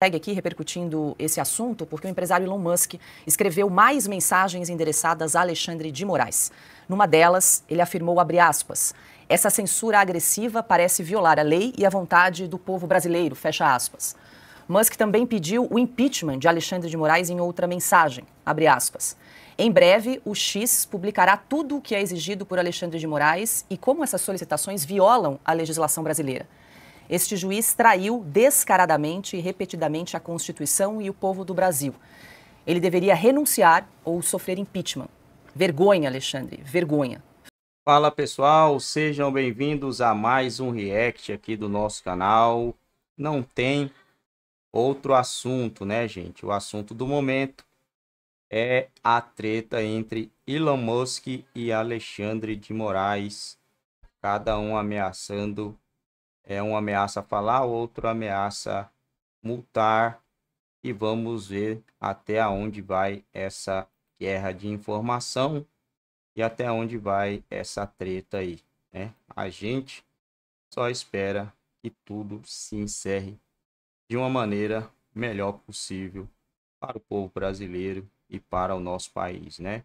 segue aqui repercutindo esse assunto porque o empresário Elon Musk escreveu mais mensagens endereçadas a Alexandre de Moraes. Numa delas, ele afirmou, abre aspas, essa censura agressiva parece violar a lei e a vontade do povo brasileiro, fecha aspas. Musk também pediu o impeachment de Alexandre de Moraes em outra mensagem, abre aspas. Em breve, o X publicará tudo o que é exigido por Alexandre de Moraes e como essas solicitações violam a legislação brasileira. Este juiz traiu descaradamente e repetidamente a Constituição e o povo do Brasil. Ele deveria renunciar ou sofrer impeachment. Vergonha, Alexandre, vergonha. Fala pessoal, sejam bem-vindos a mais um react aqui do nosso canal. Não tem outro assunto, né, gente? O assunto do momento é a treta entre Elon Musk e Alexandre de Moraes, cada um ameaçando é, um ameaça falar, outro ameaça multar. E vamos ver até onde vai essa guerra de informação e até onde vai essa treta aí. Né? A gente só espera que tudo se encerre de uma maneira melhor possível para o povo brasileiro e para o nosso país, né?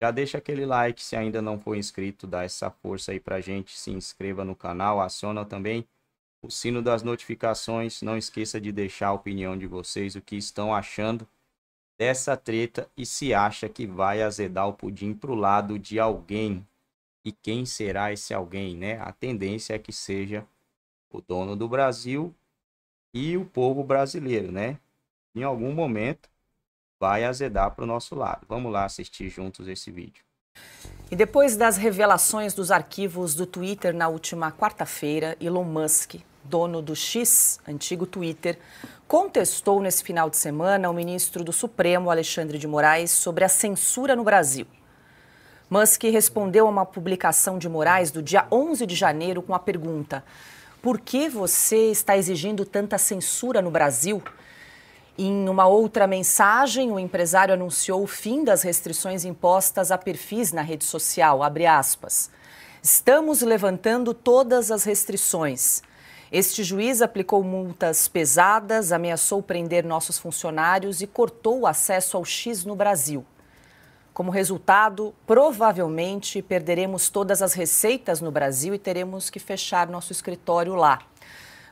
Já deixa aquele like se ainda não for inscrito, dá essa força aí pra gente, se inscreva no canal, aciona também o sino das notificações, não esqueça de deixar a opinião de vocês, o que estão achando dessa treta e se acha que vai azedar o pudim pro lado de alguém. E quem será esse alguém, né? A tendência é que seja o dono do Brasil e o povo brasileiro, né? Em algum momento vai azedar para o nosso lado. Vamos lá assistir juntos esse vídeo. E depois das revelações dos arquivos do Twitter na última quarta-feira, Elon Musk, dono do X, antigo Twitter, contestou nesse final de semana o ministro do Supremo, Alexandre de Moraes, sobre a censura no Brasil. Musk respondeu a uma publicação de Moraes do dia 11 de janeiro com a pergunta: Por que você está exigindo tanta censura no Brasil? Em uma outra mensagem, o empresário anunciou o fim das restrições impostas a perfis na rede social, Estamos levantando todas as restrições. Este juiz aplicou multas pesadas, ameaçou prender nossos funcionários e cortou o acesso ao X no Brasil. Como resultado, provavelmente perderemos todas as receitas no Brasil e teremos que fechar nosso escritório lá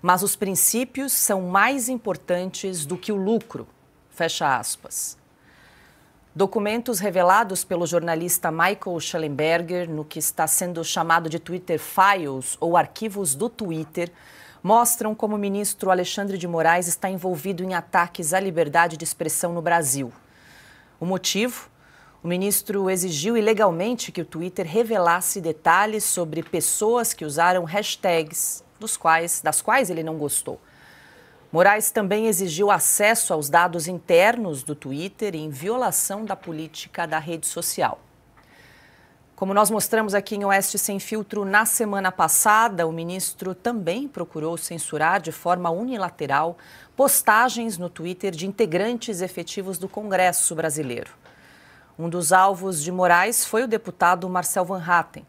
mas os princípios são mais importantes do que o lucro. Fecha aspas. Documentos revelados pelo jornalista Michael Schellenberger no que está sendo chamado de Twitter Files ou arquivos do Twitter mostram como o ministro Alexandre de Moraes está envolvido em ataques à liberdade de expressão no Brasil. O motivo? O ministro exigiu ilegalmente que o Twitter revelasse detalhes sobre pessoas que usaram hashtags dos quais, das quais ele não gostou. Moraes também exigiu acesso aos dados internos do Twitter em violação da política da rede social. Como nós mostramos aqui em Oeste Sem Filtro na semana passada, o ministro também procurou censurar de forma unilateral postagens no Twitter de integrantes efetivos do Congresso brasileiro. Um dos alvos de Moraes foi o deputado Marcel Van Hatten.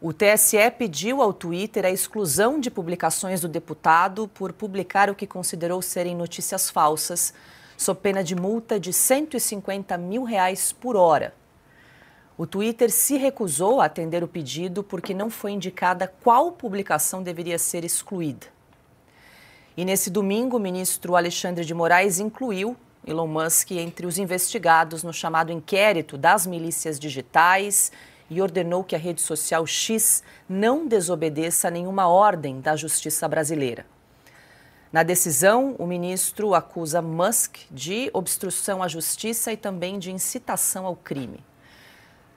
O TSE pediu ao Twitter a exclusão de publicações do deputado por publicar o que considerou serem notícias falsas, sob pena de multa de 150 mil reais por hora. O Twitter se recusou a atender o pedido porque não foi indicada qual publicação deveria ser excluída. E nesse domingo, o ministro Alexandre de Moraes incluiu Elon Musk entre os investigados no chamado inquérito das milícias digitais e ordenou que a rede social X não desobedeça a nenhuma ordem da justiça brasileira. Na decisão, o ministro acusa Musk de obstrução à justiça e também de incitação ao crime.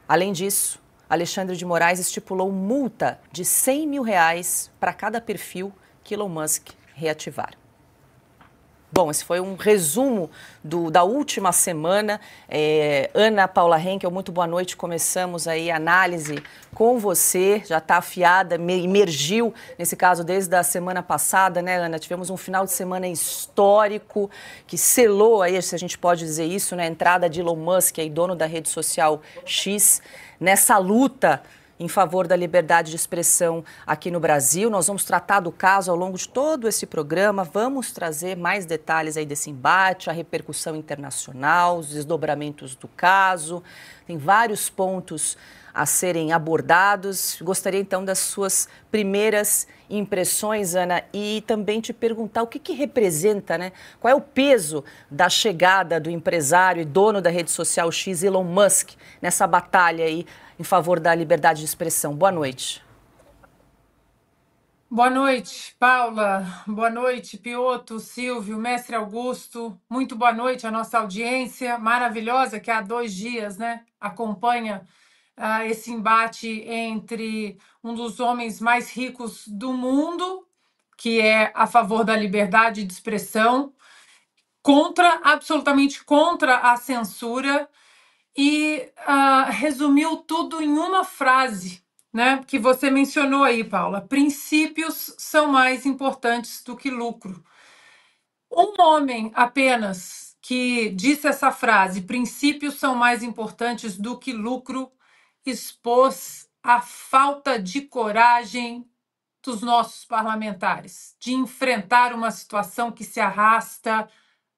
Além disso, Alexandre de Moraes estipulou multa de 100 mil reais para cada perfil que Elon Musk reativar. Bom, esse foi um resumo do, da última semana. É, Ana Paula Henkel, muito boa noite. Começamos aí a análise com você, já está afiada, emergiu, nesse caso, desde a semana passada, né, Ana? Tivemos um final de semana histórico que selou aí, se a gente pode dizer isso, né, a entrada de Elon Musk, aí, dono da rede social X, nessa luta em favor da liberdade de expressão aqui no Brasil. Nós vamos tratar do caso ao longo de todo esse programa, vamos trazer mais detalhes aí desse embate, a repercussão internacional, os desdobramentos do caso. Tem vários pontos a serem abordados. Gostaria então das suas primeiras impressões, Ana, e também te perguntar o que, que representa, né? Qual é o peso da chegada do empresário e dono da rede social X, Elon Musk, nessa batalha aí em favor da liberdade de expressão? Boa noite. Boa noite, Paula. Boa noite, Pioto, Silvio, Mestre Augusto. Muito boa noite à nossa audiência maravilhosa que há dois dias né, acompanha ah, esse embate entre um dos homens mais ricos do mundo, que é a favor da liberdade de expressão, contra, absolutamente contra a censura, e ah, resumiu tudo em uma frase. Né, que você mencionou aí, Paula, princípios são mais importantes do que lucro. Um homem apenas que disse essa frase, princípios são mais importantes do que lucro, expôs a falta de coragem dos nossos parlamentares de enfrentar uma situação que se arrasta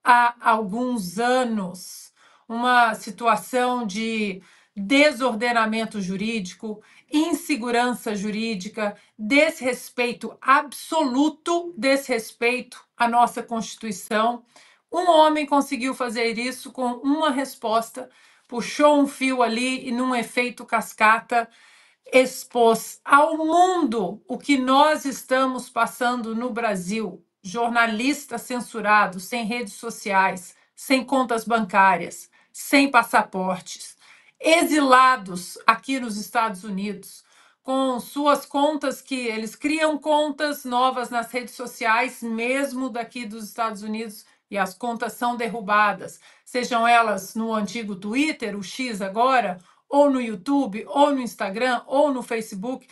há alguns anos uma situação de desordenamento jurídico, insegurança jurídica, desrespeito absoluto, desrespeito à nossa Constituição. Um homem conseguiu fazer isso com uma resposta puxou um fio ali e num efeito cascata expôs ao mundo o que nós estamos passando no Brasil. Jornalistas censurados, sem redes sociais, sem contas bancárias, sem passaportes, exilados aqui nos Estados Unidos, com suas contas que eles criam contas novas nas redes sociais, mesmo daqui dos Estados Unidos, e as contas são derrubadas, sejam elas no antigo Twitter, o X agora, ou no YouTube, ou no Instagram, ou no Facebook.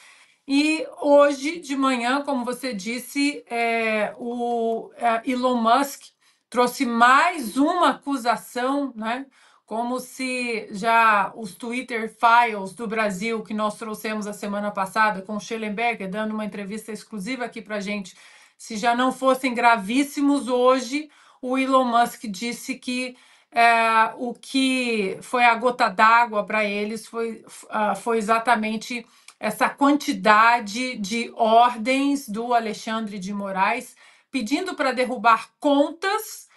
E hoje de manhã, como você disse, é, o é, Elon Musk trouxe mais uma acusação, né? Como se já os Twitter Files do Brasil, que nós trouxemos a semana passada com o Schellenberger, dando uma entrevista exclusiva aqui para gente, se já não fossem gravíssimos hoje, o Elon Musk disse que é, o que foi a gota d'água para eles foi, ah, foi exatamente essa quantidade de ordens do Alexandre de Moraes pedindo para derrubar contas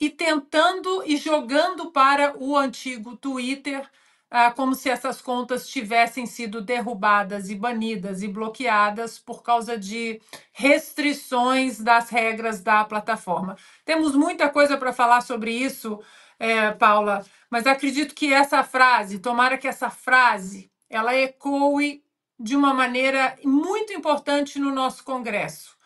e tentando e jogando para o antigo Twitter ah, como se essas contas tivessem sido derrubadas e banidas e bloqueadas por causa de restrições das regras da plataforma. Temos muita coisa para falar sobre isso, é, Paula, mas acredito que essa frase, tomara que essa frase, ela ecoe de uma maneira muito importante no nosso Congresso.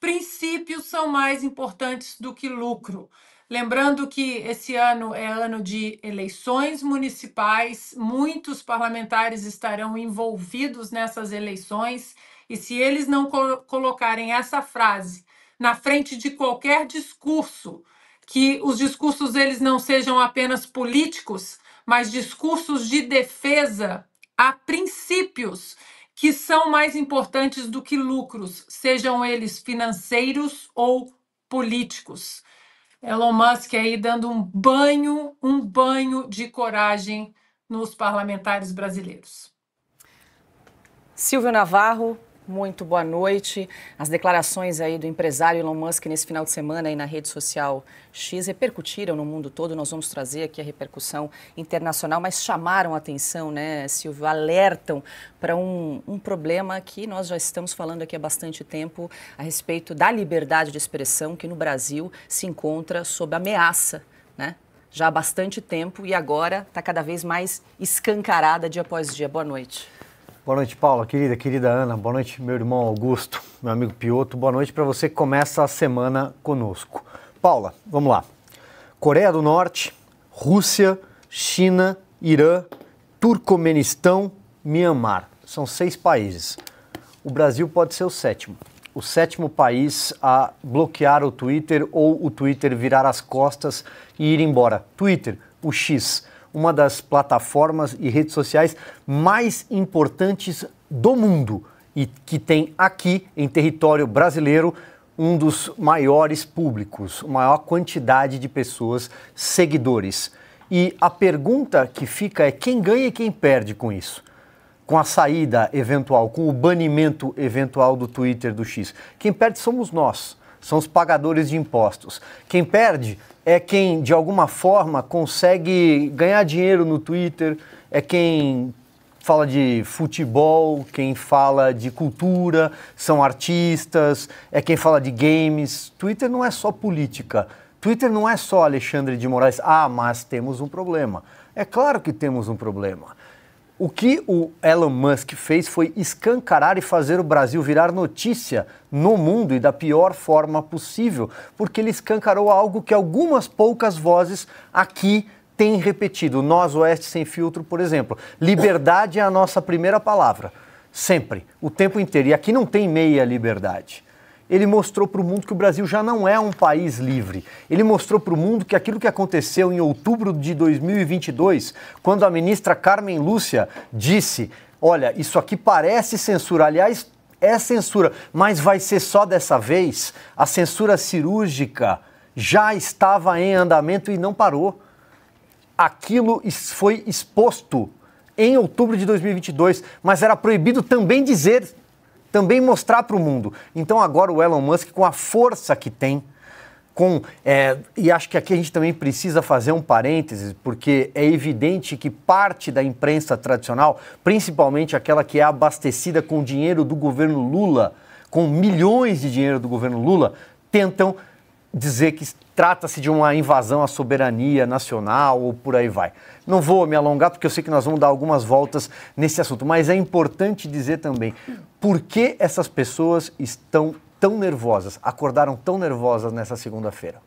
Princípios são mais importantes do que lucro. Lembrando que esse ano é ano de eleições municipais, muitos parlamentares estarão envolvidos nessas eleições, e se eles não colocarem essa frase na frente de qualquer discurso, que os discursos eles não sejam apenas políticos, mas discursos de defesa a princípios que são mais importantes do que lucros, sejam eles financeiros ou políticos. Elon Musk aí dando um banho, um banho de coragem nos parlamentares brasileiros. Silvio Navarro, muito boa noite. As declarações aí do empresário Elon Musk nesse final de semana aí na rede social X repercutiram no mundo todo. Nós vamos trazer aqui a repercussão internacional, mas chamaram a atenção, né, Silvio? Alertam para um, um problema que nós já estamos falando aqui há bastante tempo a respeito da liberdade de expressão que no Brasil se encontra sob ameaça, né? Já há bastante tempo e agora está cada vez mais escancarada dia após dia. Boa noite. Boa noite, Paula, querida, querida Ana. Boa noite, meu irmão Augusto, meu amigo Pioto. Boa noite para você que começa a semana conosco. Paula, vamos lá. Coreia do Norte, Rússia, China, Irã, Turcomenistão, Mianmar. São seis países. O Brasil pode ser o sétimo. O sétimo país a bloquear o Twitter ou o Twitter virar as costas e ir embora. Twitter, o X uma das plataformas e redes sociais mais importantes do mundo e que tem aqui em território brasileiro um dos maiores públicos, maior quantidade de pessoas, seguidores. E a pergunta que fica é quem ganha e quem perde com isso? Com a saída eventual, com o banimento eventual do Twitter do X. Quem perde somos nós são os pagadores de impostos. Quem perde é quem, de alguma forma, consegue ganhar dinheiro no Twitter, é quem fala de futebol, quem fala de cultura, são artistas, é quem fala de games. Twitter não é só política. Twitter não é só Alexandre de Moraes. Ah, mas temos um problema. É claro que temos um problema. O que o Elon Musk fez foi escancarar e fazer o Brasil virar notícia no mundo e da pior forma possível, porque ele escancarou algo que algumas poucas vozes aqui têm repetido. Nós, Oeste Sem Filtro, por exemplo. Liberdade é a nossa primeira palavra, sempre, o tempo inteiro. E aqui não tem meia liberdade ele mostrou para o mundo que o Brasil já não é um país livre. Ele mostrou para o mundo que aquilo que aconteceu em outubro de 2022, quando a ministra Carmen Lúcia disse: Olha, isso aqui parece censura. Aliás, é censura, mas vai ser só dessa vez. A censura cirúrgica já estava em andamento e não parou. Aquilo foi exposto em outubro de 2022, mas era proibido também dizer também mostrar para o mundo. Então agora o Elon Musk, com a força que tem, com é, e acho que aqui a gente também precisa fazer um parênteses, porque é evidente que parte da imprensa tradicional, principalmente aquela que é abastecida com dinheiro do governo Lula, com milhões de dinheiro do governo Lula, tentam dizer que trata-se de uma invasão à soberania nacional ou por aí vai. Não vou me alongar porque eu sei que nós vamos dar algumas voltas nesse assunto, mas é importante dizer também por que essas pessoas estão tão nervosas, acordaram tão nervosas nessa segunda-feira.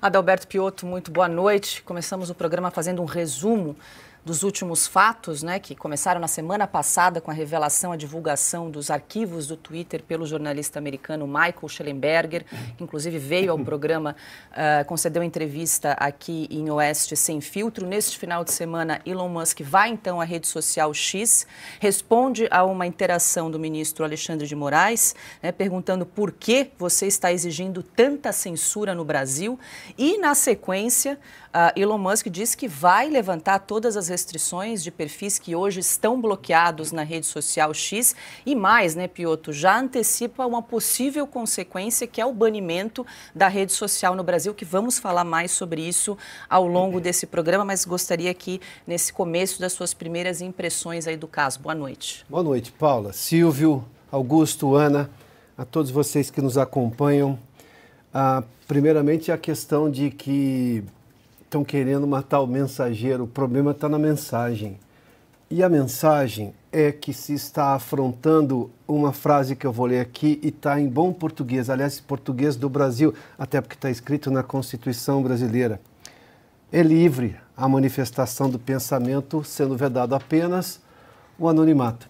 Adalberto Piotto, muito boa noite. Começamos o programa fazendo um resumo dos últimos fatos, né, que começaram na semana passada com a revelação, a divulgação dos arquivos do Twitter pelo jornalista americano Michael Schellenberger, que inclusive veio ao programa, uh, concedeu entrevista aqui em Oeste Sem Filtro. Neste final de semana, Elon Musk vai então à rede social X, responde a uma interação do ministro Alexandre de Moraes, né, perguntando por que você está exigindo tanta censura no Brasil. E, na sequência, uh, Elon Musk diz que vai levantar todas as restrições de perfis que hoje estão bloqueados na rede social X e mais, né, Pioto, já antecipa uma possível consequência que é o banimento da rede social no Brasil, que vamos falar mais sobre isso ao longo desse programa, mas gostaria aqui nesse começo das suas primeiras impressões aí do caso. Boa noite. Boa noite, Paula, Silvio, Augusto, Ana, a todos vocês que nos acompanham. Ah, primeiramente, a questão de que estão querendo matar o mensageiro, o problema está na mensagem. E a mensagem é que se está afrontando uma frase que eu vou ler aqui e está em bom português, aliás, português do Brasil, até porque está escrito na Constituição brasileira. É livre a manifestação do pensamento, sendo vedado apenas o anonimato.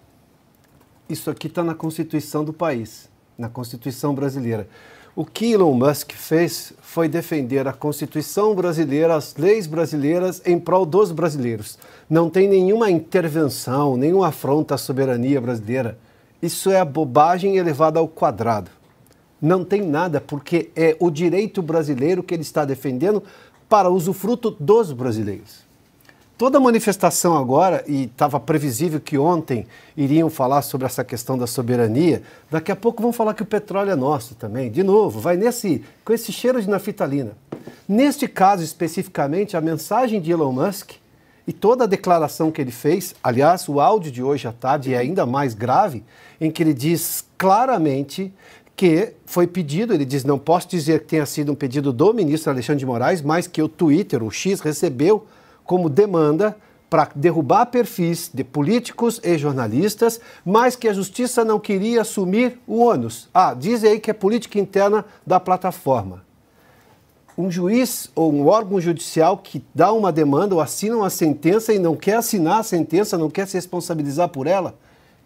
Isso aqui está na Constituição do país, na Constituição brasileira. O que Elon Musk fez foi defender a Constituição brasileira, as leis brasileiras em prol dos brasileiros. Não tem nenhuma intervenção, nenhuma afronta à soberania brasileira. Isso é a bobagem elevada ao quadrado. Não tem nada, porque é o direito brasileiro que ele está defendendo para usufruto dos brasileiros toda a manifestação agora, e estava previsível que ontem iriam falar sobre essa questão da soberania, daqui a pouco vão falar que o petróleo é nosso também. De novo, vai nesse, com esse cheiro de nafitalina. Neste caso especificamente, a mensagem de Elon Musk e toda a declaração que ele fez, aliás, o áudio de hoje à tarde é ainda mais grave, em que ele diz claramente que foi pedido, ele diz, não posso dizer que tenha sido um pedido do ministro Alexandre de Moraes, mas que o Twitter, o X, recebeu como demanda para derrubar perfis de políticos e jornalistas, mas que a justiça não queria assumir o ônus. Ah, diz aí que é política interna da plataforma. Um juiz ou um órgão judicial que dá uma demanda ou assina uma sentença e não quer assinar a sentença, não quer se responsabilizar por ela,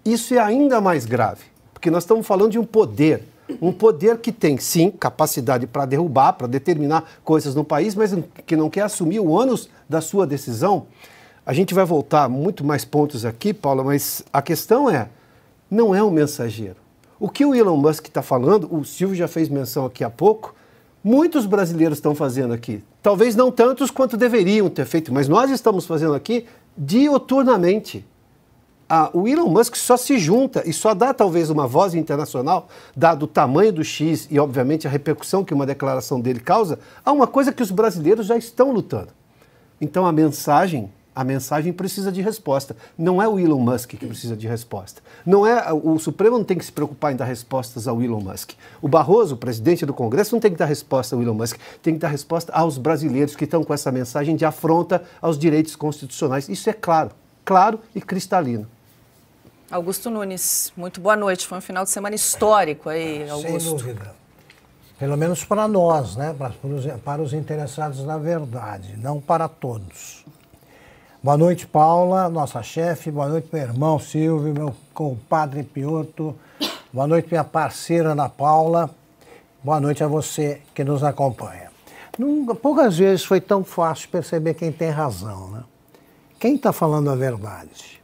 isso é ainda mais grave, porque nós estamos falando de um poder um poder que tem, sim, capacidade para derrubar, para determinar coisas no país, mas que não quer assumir o ânus da sua decisão. A gente vai voltar muito mais pontos aqui, Paula, mas a questão é: não é um mensageiro. O que o Elon Musk está falando, o Silvio já fez menção aqui há pouco, muitos brasileiros estão fazendo aqui. Talvez não tantos quanto deveriam ter feito, mas nós estamos fazendo aqui dioturnamente o Elon Musk só se junta e só dá talvez uma voz internacional, dado o tamanho do X e, obviamente, a repercussão que uma declaração dele causa, a uma coisa que os brasileiros já estão lutando. Então a mensagem, a mensagem precisa de resposta. Não é o Elon Musk que precisa de resposta. Não é o Supremo não tem que se preocupar em dar respostas ao Elon Musk. O Barroso, o presidente do Congresso, não tem que dar resposta ao Elon Musk, tem que dar resposta aos brasileiros que estão com essa mensagem de afronta aos direitos constitucionais. Isso é claro, claro e cristalino. Augusto Nunes, muito boa noite. Foi um final de semana histórico aí, ah, Augusto. Sem dúvida. Pelo menos para nós, né? Para, para, os, para os interessados na verdade, não para todos. Boa noite, Paula, nossa chefe. Boa noite, meu irmão Silvio, meu compadre Pioto. Boa noite, minha parceira Ana Paula. Boa noite a você que nos acompanha. Nunca, poucas vezes foi tão fácil perceber quem tem razão, né? Quem está falando a verdade?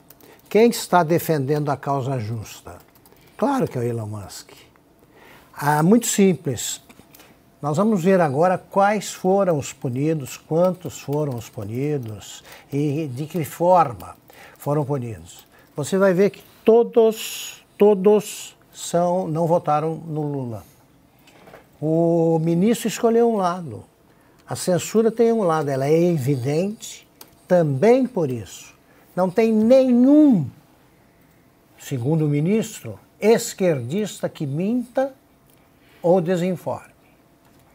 Quem está defendendo a causa justa? Claro que é o Elon Musk. Ah, muito simples. Nós vamos ver agora quais foram os punidos, quantos foram os punidos e de que forma foram punidos. Você vai ver que todos, todos são, não votaram no Lula. O ministro escolheu um lado. A censura tem um lado, ela é evidente também por isso. Não tem nenhum, segundo o ministro, esquerdista que minta ou desinforme.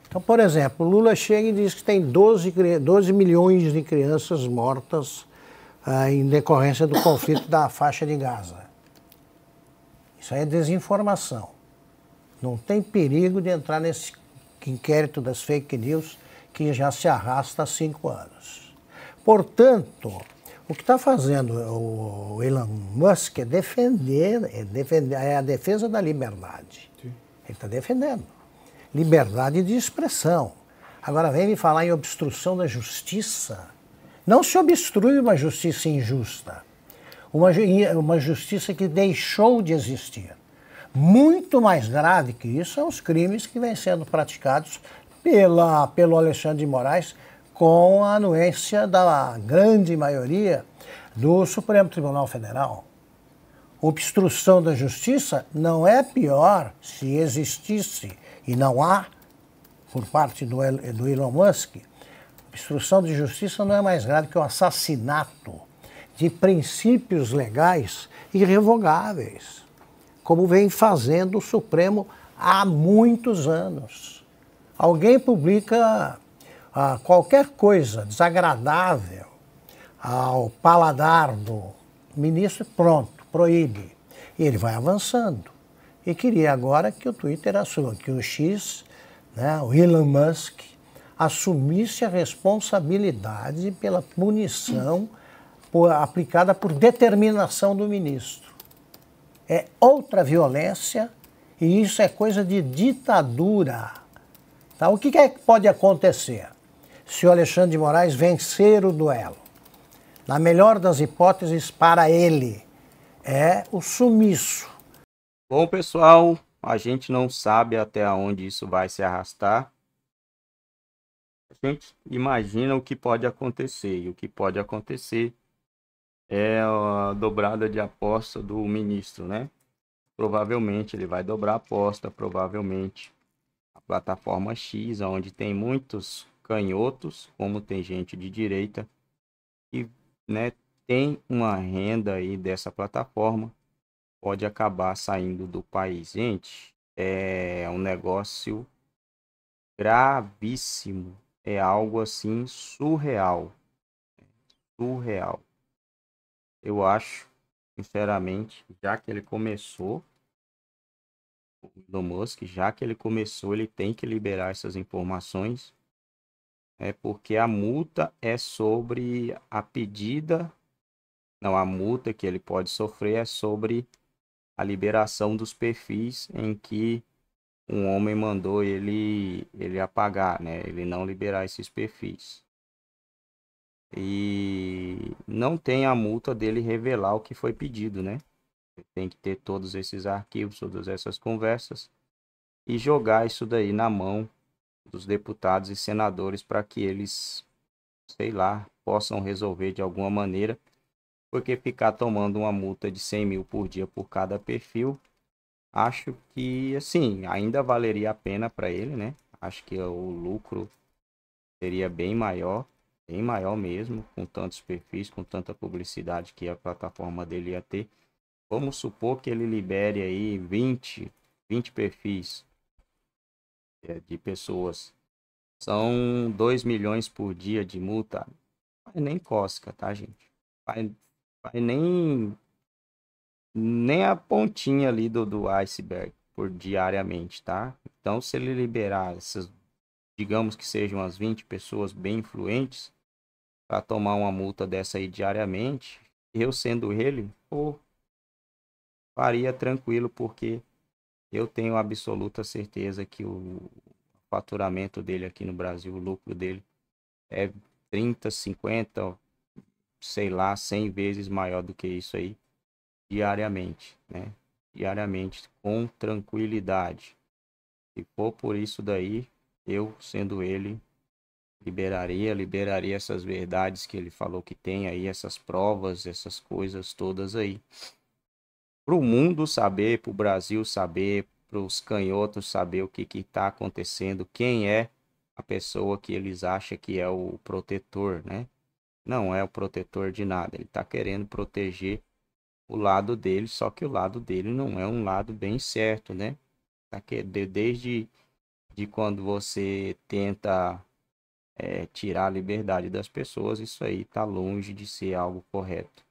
Então, por exemplo, Lula chega e diz que tem 12, 12 milhões de crianças mortas ah, em decorrência do conflito da faixa de Gaza. Isso aí é desinformação. Não tem perigo de entrar nesse inquérito das fake news que já se arrasta há cinco anos. Portanto, o que está fazendo o Elon Musk é defender, é, defender, é a defesa da liberdade. Sim. Ele está defendendo. Liberdade de expressão. Agora vem me falar em obstrução da justiça. Não se obstrui uma justiça injusta, uma, uma justiça que deixou de existir. Muito mais grave que isso são os crimes que vêm sendo praticados pela, pelo Alexandre de Moraes com a anuência da grande maioria do Supremo Tribunal Federal. Obstrução da justiça não é pior se existisse, e não há, por parte do, do Elon Musk. Obstrução de justiça não é mais grave que o assassinato de princípios legais irrevogáveis, como vem fazendo o Supremo há muitos anos. Alguém publica qualquer coisa desagradável ao paladar do ministro, pronto, proíbe. E ele vai avançando. E queria agora que o Twitter assuma, que o X, né, o Elon Musk, assumisse a responsabilidade pela punição por, aplicada por determinação do ministro. É outra violência e isso é coisa de ditadura. Tá? O que, que, é que pode acontecer? se o Alexandre de Moraes vencer o duelo. Na melhor das hipóteses, para ele, é o sumiço. Bom, pessoal, a gente não sabe até onde isso vai se arrastar. A gente imagina o que pode acontecer. E o que pode acontecer é a dobrada de aposta do ministro, né? Provavelmente ele vai dobrar a aposta, provavelmente a plataforma X, onde tem muitos canhotos, como tem gente de direita que né, tem uma renda aí dessa plataforma, pode acabar saindo do país. Gente, é um negócio gravíssimo, é algo assim surreal. Surreal. Eu acho, sinceramente, já que ele começou, do Musk, já que ele começou, ele tem que liberar essas informações é porque a multa é sobre a pedida, não, a multa que ele pode sofrer é sobre a liberação dos perfis em que um homem mandou ele ele apagar, né? Ele não liberar esses perfis. E não tem a multa dele revelar o que foi pedido, né? Tem que ter todos esses arquivos, todas essas conversas e jogar isso daí na mão dos deputados e senadores para que eles, sei lá, possam resolver de alguma maneira, porque ficar tomando uma multa de 100 mil por dia por cada perfil, acho que, assim, ainda valeria a pena para ele, né? Acho que o lucro seria bem maior, bem maior mesmo, com tantos perfis, com tanta publicidade que a plataforma dele ia ter. Vamos supor que ele libere aí 20, 20 perfis de pessoas. São 2 milhões por dia de multa. Vai nem cosca, tá, gente? Vai, vai nem nem a pontinha ali do, do iceberg por diariamente, tá? Então, se ele liberar essas, digamos que sejam as 20 pessoas bem influentes, para tomar uma multa dessa aí diariamente, eu sendo ele, pô, faria tranquilo, porque eu tenho absoluta certeza que o faturamento dele aqui no Brasil, o lucro dele é 30, 50, sei lá, 100 vezes maior do que isso aí diariamente, né? Diariamente com tranquilidade. E por isso daí, eu sendo ele liberaria, liberaria essas verdades que ele falou que tem aí, essas provas, essas coisas todas aí para o mundo saber, para o Brasil saber, para os canhotos saber o que está acontecendo, quem é a pessoa que eles acham que é o protetor, né? Não é o protetor de nada, ele está querendo proteger o lado dele, só que o lado dele não é um lado bem certo, né? Tá desde de quando você tenta é, tirar a liberdade das pessoas, isso aí está longe de ser algo correto.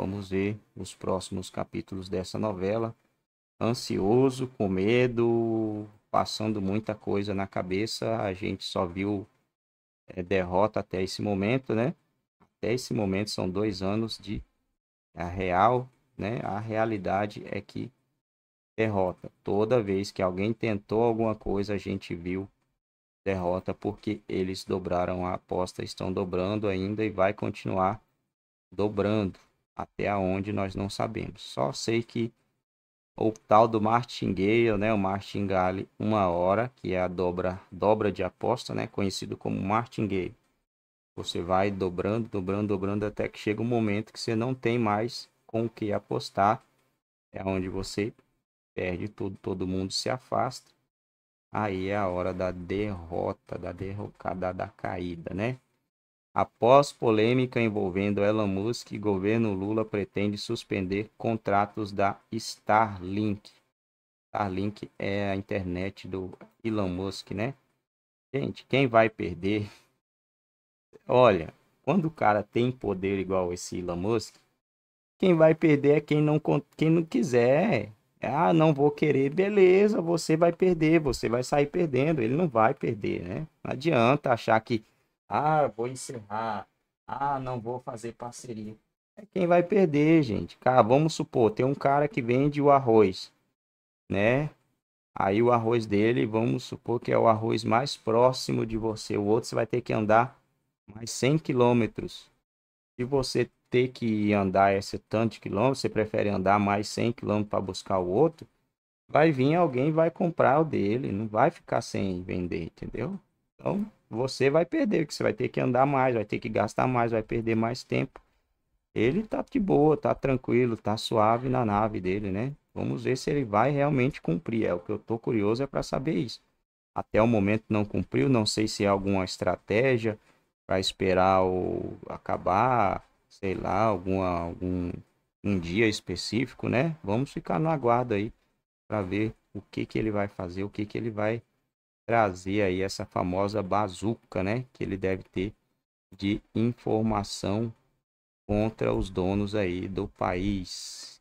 Vamos ver os próximos capítulos dessa novela. Ansioso, com medo, passando muita coisa na cabeça. A gente só viu é, derrota até esse momento, né? Até esse momento são dois anos de a real, né? A realidade é que derrota. Toda vez que alguém tentou alguma coisa, a gente viu derrota porque eles dobraram a aposta, estão dobrando ainda e vai continuar dobrando até aonde nós não sabemos. Só sei que o tal do martingale, né, o martingale uma hora, que é a dobra, dobra de aposta, né, conhecido como martingale. Você vai dobrando, dobrando, dobrando até que chega um momento que você não tem mais com o que apostar. É onde você perde tudo, todo mundo se afasta. Aí é a hora da derrota, da derrocada, da caída, né? Após polêmica envolvendo Elon Musk, governo Lula pretende suspender contratos da Starlink. Starlink é a internet do Elon Musk, né? Gente, quem vai perder? Olha, quando o cara tem poder igual esse Elon Musk, quem vai perder é quem não, quem não quiser. Ah, não vou querer, beleza, você vai perder, você vai sair perdendo. Ele não vai perder, né? Não adianta achar que ah, vou encerrar. Ah, não vou fazer parceria. É quem vai perder, gente. Cara, vamos supor, tem um cara que vende o arroz, né? Aí o arroz dele, vamos supor que é o arroz mais próximo de você. O outro você vai ter que andar mais 100 quilômetros. Se você ter que andar esse tanto de quilômetros, você prefere andar mais 100 quilômetros para buscar o outro, vai vir alguém vai comprar o dele, não vai ficar sem vender, entendeu? Então, você vai perder, que você vai ter que andar mais, vai ter que gastar mais, vai perder mais tempo. Ele tá de boa, tá tranquilo, tá suave na nave dele, né? Vamos ver se ele vai realmente cumprir. É o que eu tô curioso é para saber isso. Até o momento não cumpriu, não sei se é alguma estratégia para esperar o acabar, sei lá, alguma algum um dia específico, né? Vamos ficar no aguardo aí para ver o que que ele vai fazer, o que que ele vai trazer aí essa famosa bazuca, né? Que ele deve ter de informação contra os donos aí do país.